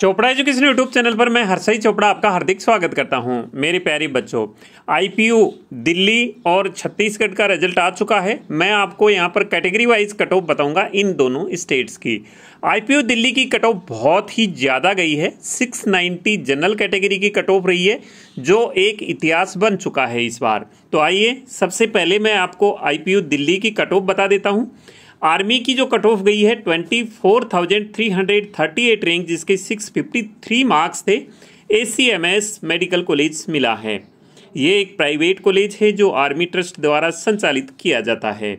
Chopra education YouTube channel पर मैं हरसई चोपड़ा आपका हार्दिक स्वागत करता हूं मेरे प्यारे बच्चों आईपीयू दिल्ली और छत्तीसगढ़ का रिजल्ट आ चुका है मैं आपको यहां पर कैटेगरी वाइज कट ऑफ बताऊंगा इन दोनों स्टेट्स की आईपीयू दिल्ली की कट ऑफ बहुत ही ज़्यादा गई है 690 जनरल कैटेगरी की कट ऑफ रही है जो एक इतिहास बन चुका है इस बार तो आइए सबसे पहले मैं आपको आई दिल्ली की कट ऑफ बता देता हूँ आर्मी की जो कट ऑफ गई है twenty four thousand three hundred thirty eight rank जिसके सिक्स फिफ्टी थ्री मार्क्स थे A C M S medical college मिला है ये एक प्राइवेट कॉलेज है जो आर्मी ट्रस्ट द्वारा संचालित किया जाता है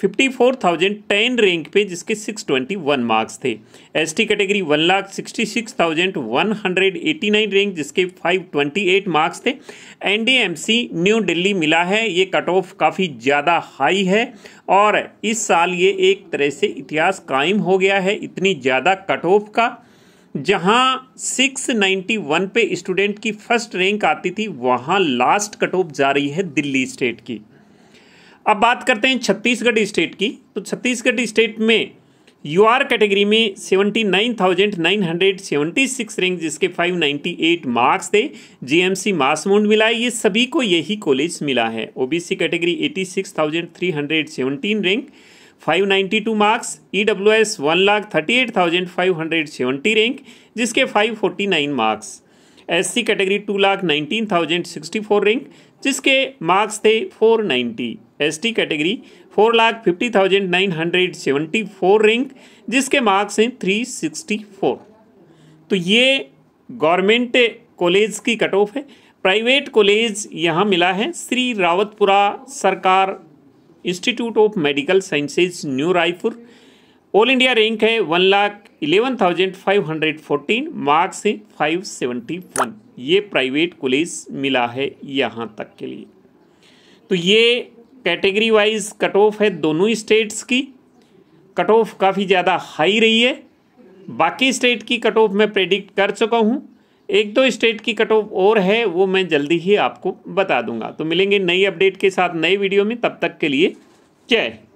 fifty four thousand ten rank पे जिसके सिक्स ट्वेंटी वन मार्क्स थे S T category one lakh sixty six thousand one hundred eighty nine rank जिसके फाइव ट्वेंटी एट मार्क्स थे N D M C new Delhi मिला है ये कट ऑफ काफ़ी ज़्यादा हाई है और इस साल ये एक तरह से इतिहास कायम हो गया है इतनी ज़्यादा कट ऑफ का नाइन्टी 691 पे स्टूडेंट की फर्स्ट रैंक आती थी वहाँ लास्ट कट ऑफ जा रही है दिल्ली स्टेट की अब बात करते हैं छत्तीसगढ़ स्टेट की तो छत्तीसगढ़ स्टेट में यू आर कैटेगरी में seventy nine thousand nine hundred seventy six rank जिसके फाइव नाइन्टी एट मार्क्स थे जीएमसी मासमुंड मिला है ये सभी को यही कॉलेज मिला है OBC category eighty six thousand three hundred seventeen rank five ninety two marks E W S one lakh thirty eight thousand five hundred seventy rank जिसके five forty nine marks S C category to lakh nineteen thousand sixty four rank जिसके marks थे four ninety ST category four lakh fifty thousand nine hundred seventy four rank जिसके marks हैं three sixty four तो ये government college की cut off है private college यहाँ मिला है Shri Rawatpura Sarkar institute of medical sciences new Raipur all India rank है one lakh eleven thousand five hundred fourteen marks है फाइव सेवेंटी वन ये प्राइवेट कॉलेज मिला है यहाँ तक के लिए तो ये कैटेगरी वाइज कट ऑफ है दोनों स्टेट्स की कट ऑफ काफ़ी ज़्यादा हाई रही है बाकी स्टेट की कट ऑफ मैं प्रेडिक्ट कर चुका हूँ एक दो स्टेट की कट ऑफ और है वो मैं जल्दी ही आपको बता दूंगा तो मिलेंगे नई अपडेट के साथ नए वीडियो में तब तक के लिए जय